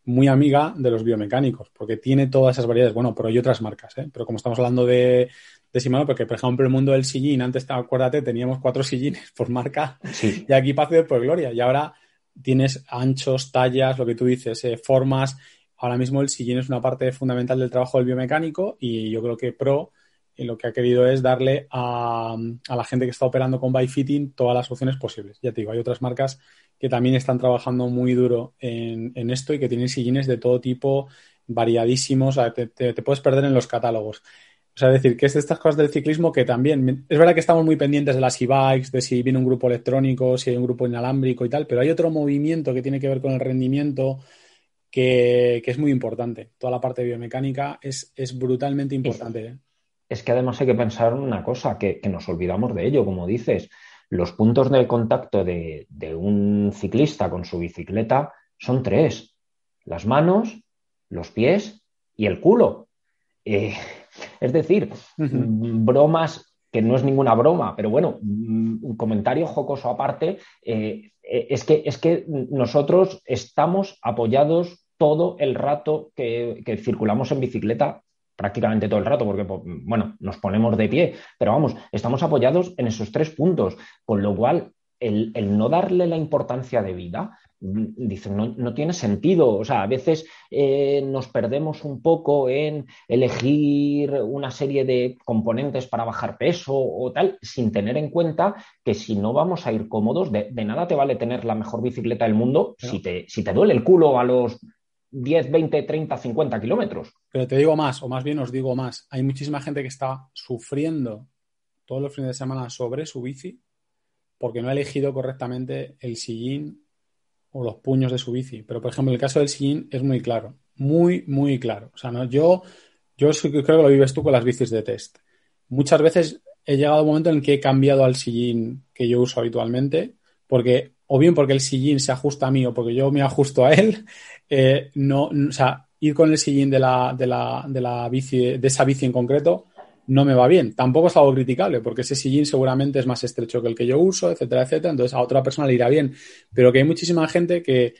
[SPEAKER 2] muy amiga de los biomecánicos, porque tiene todas esas variedades. Bueno, pero hay otras marcas, ¿eh? Pero como estamos hablando de, de porque por ejemplo el mundo del sillín, antes, acuérdate, teníamos cuatro sillines por marca <laughs> y aquí de por gloria. Y ahora tienes anchos, tallas, lo que tú dices, eh, formas, ahora mismo el sillín es una parte fundamental del trabajo del biomecánico y yo creo que Pro eh, lo que ha querido es darle a, la gente que está operando con fitting todas las opciones posibles. Ya te digo, hay otras marcas que también están trabajando muy duro en, esto y que tienen sillines de todo tipo, variadísimos, te, puedes perder en los catálogos. O sea, decir que es de estas cosas del ciclismo que también. Es verdad que estamos muy pendientes de las e-bikes, de si viene un grupo electrónico, si hay un grupo inalámbrico y tal, pero hay otro movimiento que tiene que ver con el rendimiento, que, es muy importante. Toda la parte biomecánica es, es brutalmente importante. ¿eh?
[SPEAKER 3] Es, que además hay que pensar una cosa, que, nos olvidamos de ello, como dices, los puntos de contacto de, un ciclista con su bicicleta son tres, las manos, los pies y el culo. Eh, <laughs> es decir, bromas que no es ninguna broma, pero bueno, mm, un comentario jocoso aparte, eh, eh, es que, nosotros estamos apoyados todo el rato que, circulamos en bicicleta, prácticamente todo el rato, porque, bueno, nos ponemos de pie, pero vamos, estamos apoyados en esos tres puntos, con lo cual el no darle la importancia de vida Mm, dicen, no, tiene sentido. O sea, a veces eh, nos perdemos un poco en elegir una serie de componentes para bajar peso o tal, sin tener en cuenta que si no vamos a ir cómodos, de, nada te vale tener la mejor bicicleta del mundo si, te, si te duele el culo a los 10, 20, 30, 50 kilómetros.
[SPEAKER 2] Pero te digo más, o más bien os digo más, hay muchísima gente que está sufriendo todos los fines de semana sobre su bici porque no ha elegido correctamente el sillín o los puños de su bici. Pero, por ejemplo, el caso del sillín es muy claro, muy, muy claro. O sea, yo, yo creo que lo vives tú con las bicis de test. Muchas veces he llegado a un momento en que he cambiado al sillín que yo uso habitualmente, porque o bien porque el sillín se ajusta a mí o porque yo me ajusto a él, <laughs> eh, o sea, ir con el sillín de la, de la, de la bici, de esa bici en concreto, no me va bien. Tampoco es algo criticable, porque ese sillín seguramente es más estrecho que el que yo uso, etcétera, etcétera. Entonces a otra persona le irá bien. Pero que hay muchísima gente que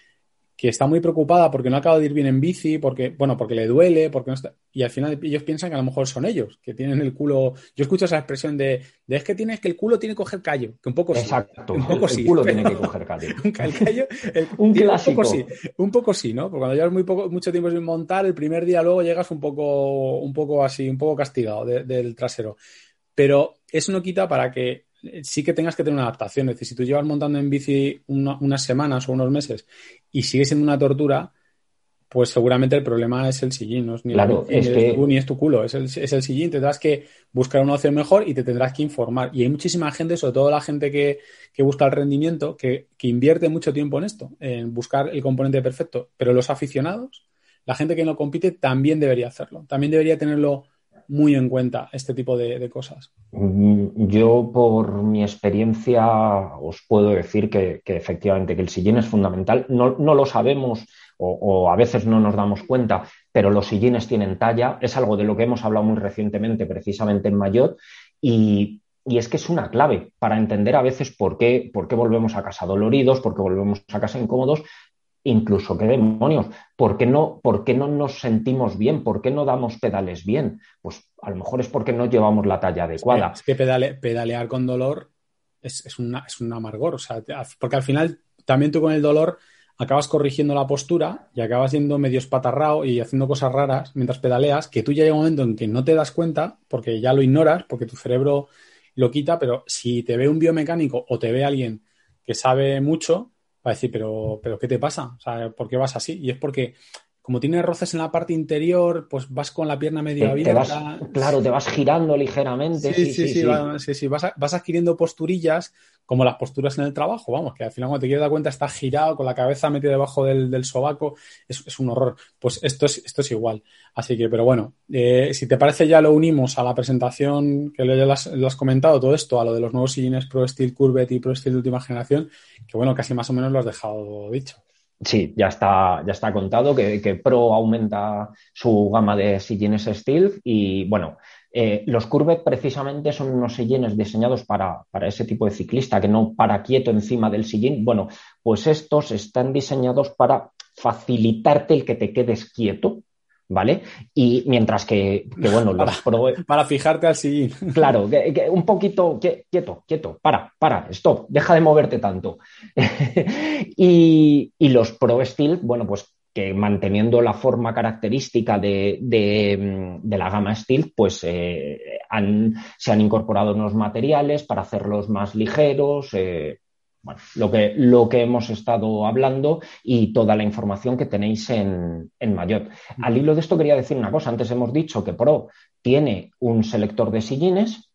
[SPEAKER 2] que está muy preocupada porque no acaba de ir bien en bici, porque, bueno, porque le duele, porque no Y al final ellos piensan que a lo mejor son ellos, que tienen el culo. Yo escucho esa expresión de, es que tienes que el culo tiene que coger callo, que un poco Exacto. Un poco el, sí, el culo tiene que coger callo. <laughs> <laughs> un poco sí, un poco sí, ¿no? Porque cuando llevas mucho tiempo sin montar, el primer día luego llegas un poco, un poco así, un poco castigado del trasero. Pero eso no quita para que sí que tengas que tener una adaptación. Es decir, si tú llevas montando en bici una, unas semanas o unos meses y sigue siendo una tortura, pues seguramente el problema es el sillín, no es ni, el, es tu, culo, es el, es el sillín. Tendrás que buscar una opción mejor y te tendrás que informar. Y hay muchísima gente, sobre todo la gente que, que busca el rendimiento, que, invierte mucho tiempo en esto, en buscar el componente perfecto. Pero los aficionados, la gente que no compite, también debería hacerlo. También debería tenerlo muy en cuenta este tipo de, cosas.
[SPEAKER 3] Mm, yo, por mi experiencia, os puedo decir que, efectivamente que el sillín es fundamental. No, lo sabemos o, a veces no nos damos cuenta, pero los sillines tienen talla. Es algo de lo que hemos hablado muy recientemente, precisamente en Mayotte, y, es que es una clave para entender a veces por qué, por qué volvemos a casa doloridos, por qué volvemos a casa incómodos, incluso qué demonios, ¿por qué, no, ¿por no nos sentimos bien? ¿Por qué no damos pedales bien? Pues a lo mejor es porque no llevamos la talla adecuada. Es
[SPEAKER 2] que, pedalear con dolor es, una, un amargor, o sea, porque al final también tú con el dolor acabas corrigiendo la postura y acabas yendo medio espatarrao y haciendo cosas raras mientras pedaleas, que tú ya llega un momento en que no te das cuenta porque ya lo ignoras, porque tu cerebro lo quita, pero si te ve un biomecánico o te ve alguien que sabe mucho, va a decir, pero, pero ¿qué te pasa? O sea, ¿por qué vas así? Y es porque como tiene roces en la parte interior, pues vas con la pierna medio abierta. claro, te vas girando ligeramente. Sí, sí, sí. sí, sí. vas, vas, adquiriendo posturillas como las posturas en el trabajo, vamos, que al final cuando te quieres dar cuenta estás girado, con la cabeza metida debajo del, del sobaco, es, un horror. Pues esto es, esto es igual. Así que, pero bueno, eh, si te parece ya lo unimos a la presentación que le has, comentado, todo esto, a lo de los nuevos sillines Pro Steel Curvet y Pro Steel de última generación, que bueno, casi más o menos lo has dejado dicho.
[SPEAKER 3] Sí, ya está, ya está contado que, Pro aumenta su gama de sillines Steel y bueno, eh, los Curve precisamente son unos sillines diseñados para, para, ese tipo de ciclista que no para quieto encima del sillín. Bueno, pues estos están diseñados para facilitarte el que te quedes quieto ¿vale? Y mientras que, bueno, <laughs> para, fijarte así. <laughs> Claro, un poquito, quieto, quieto, para, para, stop, deja de moverte tanto. <laughs> y, los Pro Steel, bueno, pues que manteniendo la forma característica de, de, la gama Steel, pues eh, se han incorporado unos materiales para hacerlos más ligeros. Eh, lo que, lo que hemos estado hablando y toda la información que tenéis en, Mayotte. Al hilo de esto quería decir una cosa. Antes hemos dicho que Pro tiene un selector de sillines,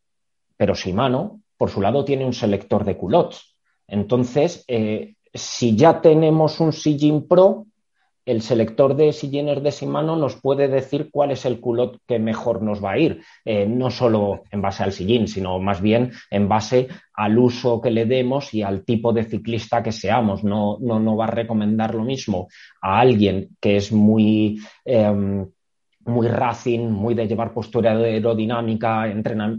[SPEAKER 3] pero Shimano, por su lado, tiene un selector de culottes. Entonces, eh, si ya tenemos un sillín Pro, el selector de sillines de Simano nos puede decir cuál es el culot que mejor nos va a ir, eh, no solo en base al sillín, sino más bien en base al uso que le demos y al tipo de ciclista que seamos. No, no, va a recomendar lo mismo a alguien que es muy... Em, muy racing, muy de llevar postura aerodinámica,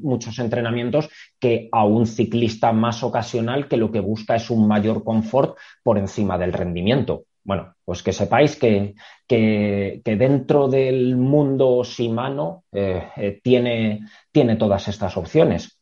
[SPEAKER 3] muchos entrenamientos, que a un ciclista más ocasional que lo que busca es un mayor confort por encima del rendimiento. Bueno, pues que sepáis que, que, dentro del mundo
[SPEAKER 2] simano
[SPEAKER 3] eh, eh, tiene, tiene todas estas opciones.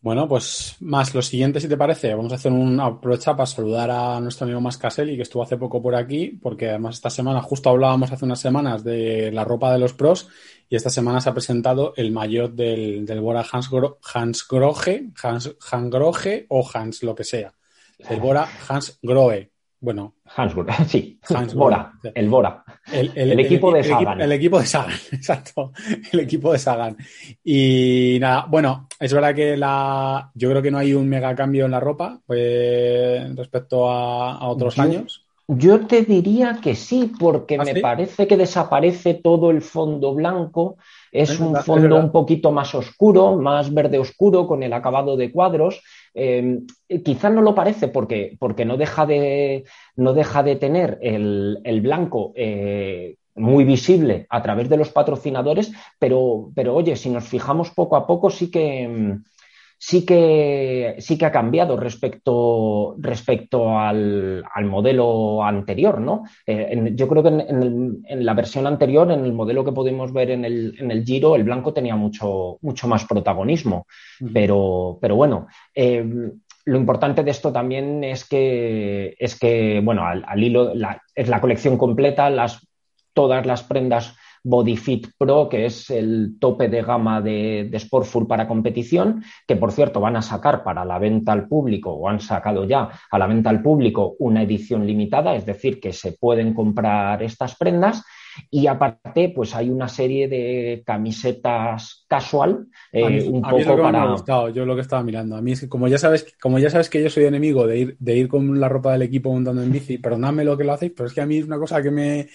[SPEAKER 2] Bueno, pues más lo siguiente, si te parece, vamos a hacer una aprovecha para saludar a nuestro amigo y que estuvo hace poco por aquí, porque además esta semana, justo hablábamos hace unas semanas de la ropa de los pros, y esta semana se ha presentado el mayor del, Bora Hans, Gro, Hans Grohe o Hans lo que sea. El Bora Hans Grohe, bueno. Hansburg, <laughs> sí. el Bora. El, equipo de Sagan. El, equipo de Sagan, <laughs> exacto. El equipo de Sagan. Y nada, bueno, es verdad que la, yo creo que no hay un mega cambio en la ropa pues, respecto a, otros años. Yo te diría que sí, porque ¿Ah, me parece que desaparece todo el
[SPEAKER 3] fondo blanco es, un fondo un poquito más oscuro, más verde oscuro, con el acabado de cuadros. Em, eh, quizás no lo parece porque, porque no, deja de, no, deja de, tener el, blanco. Eh, muy visible a través de los patrocinadores, pero, pero oye, si nos fijamos poco a poco, sí que, mm, sí que, sí que ha cambiado respecto, respecto al, modelo anterior, ¿no? Eh, yo creo que en, la versión anterior, en el modelo que podemos ver en el, el Giro, el blanco tenía mucho, mucho más protagonismo. pero, pero bueno, eh, lo importante de esto también es que, es que bueno, al, hilo, la, es la colección completa, las, todas las prendas BodyFit Pro, que es el tope de gama de, de Sportful para competición, que por cierto van a sacar para la venta al público o han sacado ya a la venta al público una edición limitada, es decir, que se pueden comprar estas prendas y aparte, pues hay
[SPEAKER 2] una serie de camisetas casual, eh, un poco para. yo lo que estaba mirando. A mí es que, como ya sabes, como ya sabes que yo soy enemigo de ir, de ir con la ropa del equipo montando en bici, perdonadme lo que lo hacéis, pero es que a mí es una cosa que me,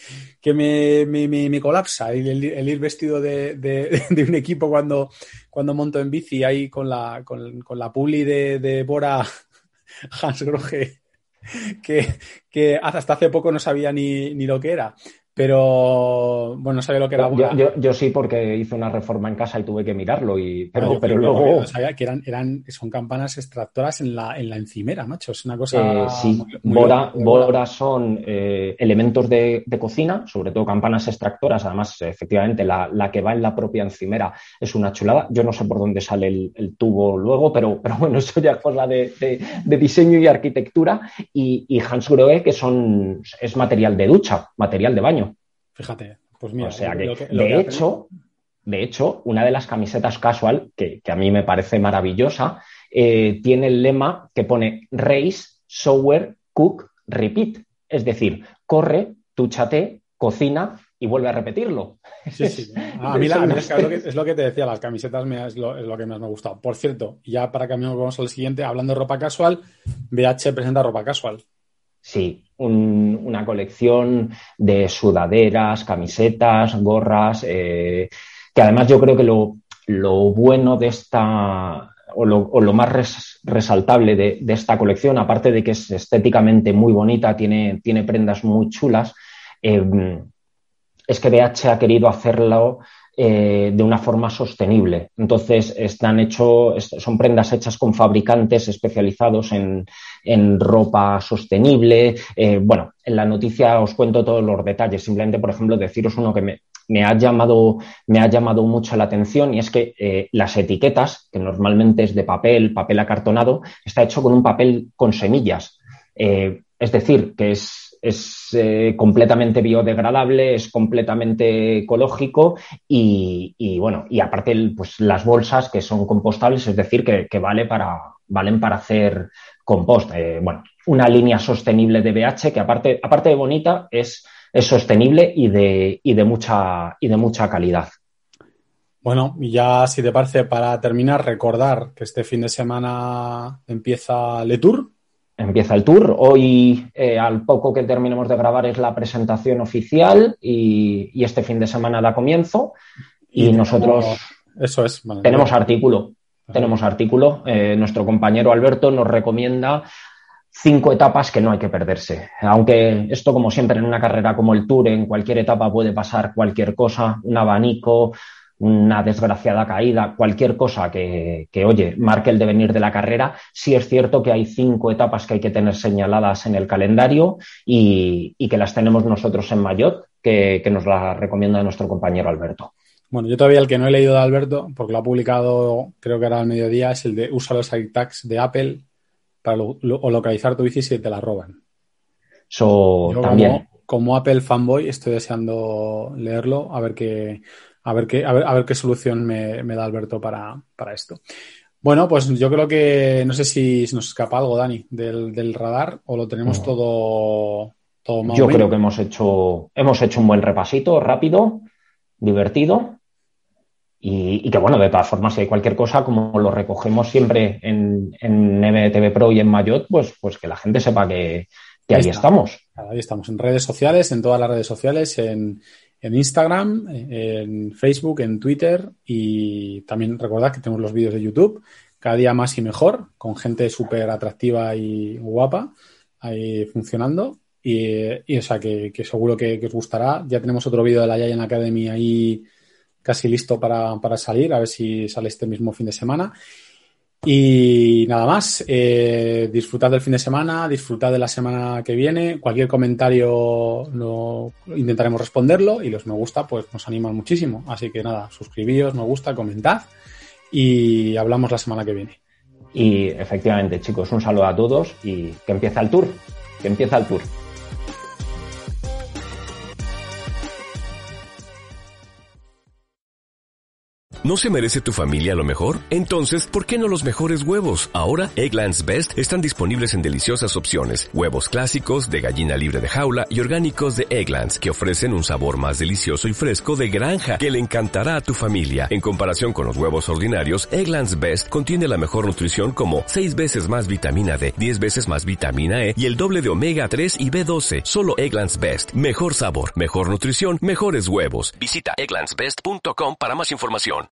[SPEAKER 2] colapsa el, ir vestido de, <laughs> de, un equipo cuando, cuando monto en bici ahí con la, con, con la puli de, Bora <laughs> Hans Groge, que, hasta hace poco no sabía ni, ni lo que era. Pero bueno, sabía lo que era Yo,
[SPEAKER 3] yo, sí, porque hice una reforma en casa y tuve que mirarlo. Y, ah, pero, luego. sabía
[SPEAKER 2] que eran, eran, son campanas extractoras en la, en la encimera, macho. Es una cosa. Eh, sí, Bora,
[SPEAKER 3] son eh, elementos de, cocina, sobre todo campanas extractoras. Además, efectivamente, la, que va en la propia encimera es una chulada. Yo no sé por dónde sale el, tubo luego, pero, pero bueno, eso ya es cosa de, de, diseño y arquitectura. Y, y Hans groe que son, es material de ducha, material de baño. Fíjate,
[SPEAKER 2] pues mira. O sea que, de, hecho,
[SPEAKER 3] de hecho, una de las camisetas casual, que, a mí me parece maravillosa, eh, tiene el lema que pone race, shower, cook, repeat. Es decir, corre, túchate, cocina y vuelve a repetirlo. Sí, sí. <laughs> Ah, a mí, es,
[SPEAKER 2] lo que, te decía, las camisetas es, lo, que más me ha gustado. Por cierto, ya para que vamos al siguiente, hablando de ropa casual, BH presenta ropa casual. Sí,
[SPEAKER 3] una colección de sudaderas, camisetas, gorras, eh, que además yo creo que lo, bueno de esta, o lo, lo, más resaltable de, esta colección, aparte de que es estéticamente muy bonita, tiene, prendas muy chulas, eh, es que BH ha querido hacerlo eh, de una forma sostenible. Entonces, están hecho, son prendas hechas con fabricantes especializados en, ropa sostenible. Eh, bueno, en la noticia os cuento todos los detalles. Simplemente, por ejemplo, deciros uno que me, ha llamado, me ha llamado mucho la atención y es que eh, las etiquetas, que normalmente es de papel, papel acartonado, está hecho con un papel con semillas. es decir, que es es eh, completamente biodegradable, es completamente ecológico y, bueno, y aparte pues, las bolsas que son compostables, es decir, que, vale para, valen para hacer compost. Eh, bueno, una línea sostenible de BH que aparte, aparte de bonita es, es sostenible y de, y de, mucha, y de mucha calidad.
[SPEAKER 2] Bueno, ya si te parece, para terminar, recordar que este fin de semana empieza Letour,
[SPEAKER 3] empieza el tour. Hoy, eh, al poco que terminemos de grabar, es la presentación oficial y, este fin de semana da comienzo. Y, nosotros tenemos artículo. Tenemos eh, artículo. nuestro compañero Alberto nos recomienda cinco etapas que no hay que perderse. Aunque esto, como siempre, en una carrera como el Tour, en cualquier etapa puede pasar cualquier cosa, un abanico, una desgraciada caída, cualquier cosa que, oye, marque el devenir de la carrera. Sí es cierto que hay cinco etapas que hay que tener señaladas en el calendario y, que las tenemos nosotros en Mayotte, que, nos las recomienda nuestro compañero Alberto.
[SPEAKER 2] Bueno, yo todavía el que no he leído de Alberto, porque lo ha publicado creo que era al mediodía, es el de usa los AirTags de Apple para localizar tu bici si te la roban. también. como, Apple fanboy estoy deseando leerlo, a ver qué a ver qué, a ver, a ver qué solución me, da Alberto para, esto. Bueno, pues yo creo que no sé si nos escapa algo, Dani, del, radar o lo tenemos todo, todo Yo creo que
[SPEAKER 3] hemos hecho, hemos hecho un buen repasito rápido, divertido. Y, que bueno, de todas formas, si hay cualquier cosa, como lo recogemos siempre en, en MTV Pro y en Mayotte, pues, pues que la gente sepa que, ahí, ahí estamos.
[SPEAKER 2] Ahí estamos, en redes sociales, en todas las redes sociales, en, en Instagram, en Facebook, en Twitter y también recordad que tenemos los vídeos de YouTube, cada día más y mejor, con gente súper atractiva y guapa ahí funcionando. Y, o sea, que, seguro que, os gustará. Ya tenemos otro vídeo de la Giant Academy ahí casi listo para, para salir, a ver si sale este mismo fin de semana. Y nada más, eh, disfrutad del fin de semana, disfrutad de la semana que viene. Cualquier comentario lo intentaremos responderlo y los me gusta pues nos animan muchísimo. Así que nada, suscribíos, me gusta, comentad y hablamos la semana que viene.
[SPEAKER 3] Y efectivamente, chicos, un saludo a todos y que empieza el tour, que empieza el tour.
[SPEAKER 1] ¿No se merece tu familia lo mejor? Entonces, ¿por qué no los mejores huevos? Ahora, Egglands Best están disponibles en deliciosas opciones. Huevos clásicos, de gallina libre de jaula y orgánicos de Egglands, que ofrecen un sabor más delicioso y fresco de granja que le encantará a tu familia. En comparación con los huevos ordinarios, Egglands Best contiene la mejor nutrición como 6 veces más vitamina D, 10 veces más vitamina E y el doble de omega 3 y B12. Solo Egglands Best. Mejor sabor, mejor nutrición, mejores huevos. Visita egglandsbest.com para más información.